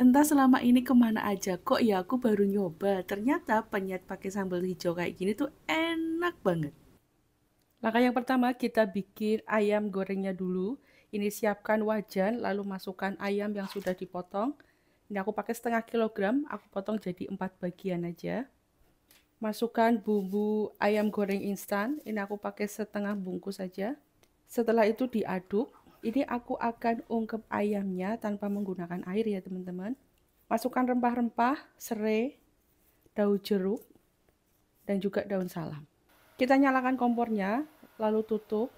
Entah selama ini kemana aja kok ya aku baru nyoba. Ternyata penyet pakai sambal hijau kayak gini tuh enak banget. Langkah yang pertama kita bikin ayam gorengnya dulu. Ini siapkan wajan lalu masukkan ayam yang sudah dipotong. Ini aku pakai setengah kilogram, aku potong jadi empat bagian aja. Masukkan bumbu ayam goreng instan, ini aku pakai setengah bungkus saja. Setelah itu diaduk, ini aku akan ungkep ayamnya tanpa menggunakan air ya teman-teman. Masukkan rempah-rempah, serai, daun jeruk, dan juga daun salam. Kita nyalakan kompornya, lalu tutup.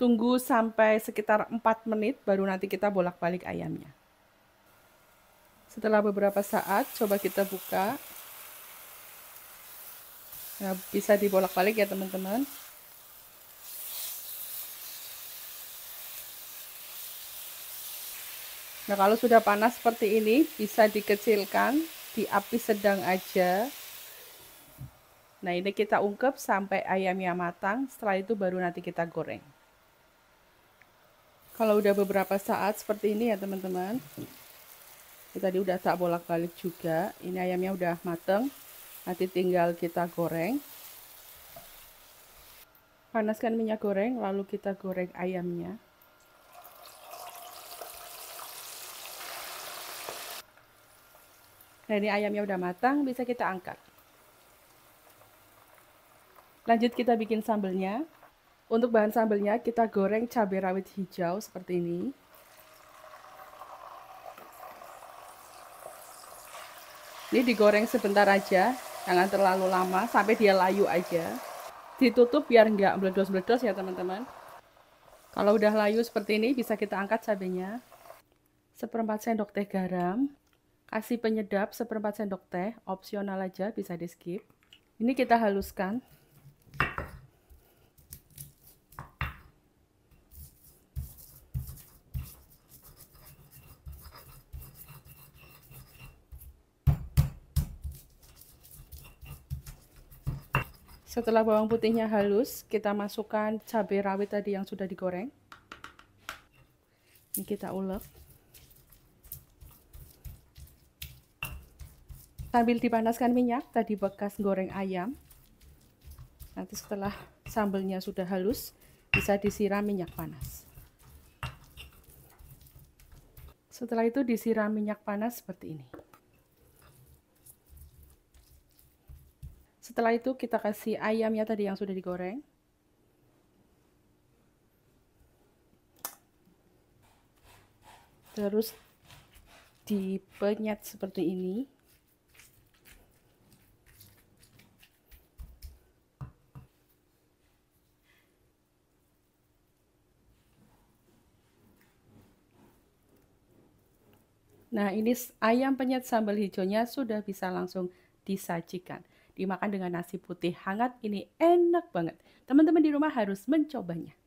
Tunggu sampai sekitar 4 menit, baru nanti kita bolak-balik ayamnya. Setelah beberapa saat, coba kita buka. Nah, bisa dibolak-balik ya teman-teman. Nah kalau sudah panas seperti ini bisa dikecilkan di api sedang aja. Nah ini kita ungkep sampai ayamnya matang setelah itu baru nanti kita goreng. Kalau udah beberapa saat seperti ini ya teman-teman. Kita tadi udah tak bolak-balik juga. Ini ayamnya udah mateng. Nanti tinggal kita goreng. Panaskan minyak goreng lalu kita goreng ayamnya. Nah ini ayamnya udah matang, bisa kita angkat. Lanjut kita bikin sambelnya. Untuk bahan sambelnya kita goreng cabai rawit hijau seperti ini. Ini digoreng sebentar aja, jangan terlalu lama sampai dia layu aja. Ditutup biar nggak meledos-meledos ya teman-teman. Kalau udah layu seperti ini bisa kita angkat cabainya. Seperempat sendok teh garam, Kasih penyedap seperempat sendok teh, opsional aja bisa di skip. Ini kita haluskan. Setelah bawang putihnya halus, kita masukkan cabai rawit tadi yang sudah digoreng. Ini kita ulek. sambil dipanaskan minyak tadi bekas goreng ayam nanti setelah sambelnya sudah halus bisa disiram minyak panas setelah itu disiram minyak panas seperti ini setelah itu kita kasih ayamnya tadi yang sudah digoreng terus dipenyet seperti ini Nah, ini ayam penyet sambal hijaunya sudah bisa langsung disajikan. Dimakan dengan nasi putih hangat ini enak banget. Teman-teman di rumah harus mencobanya.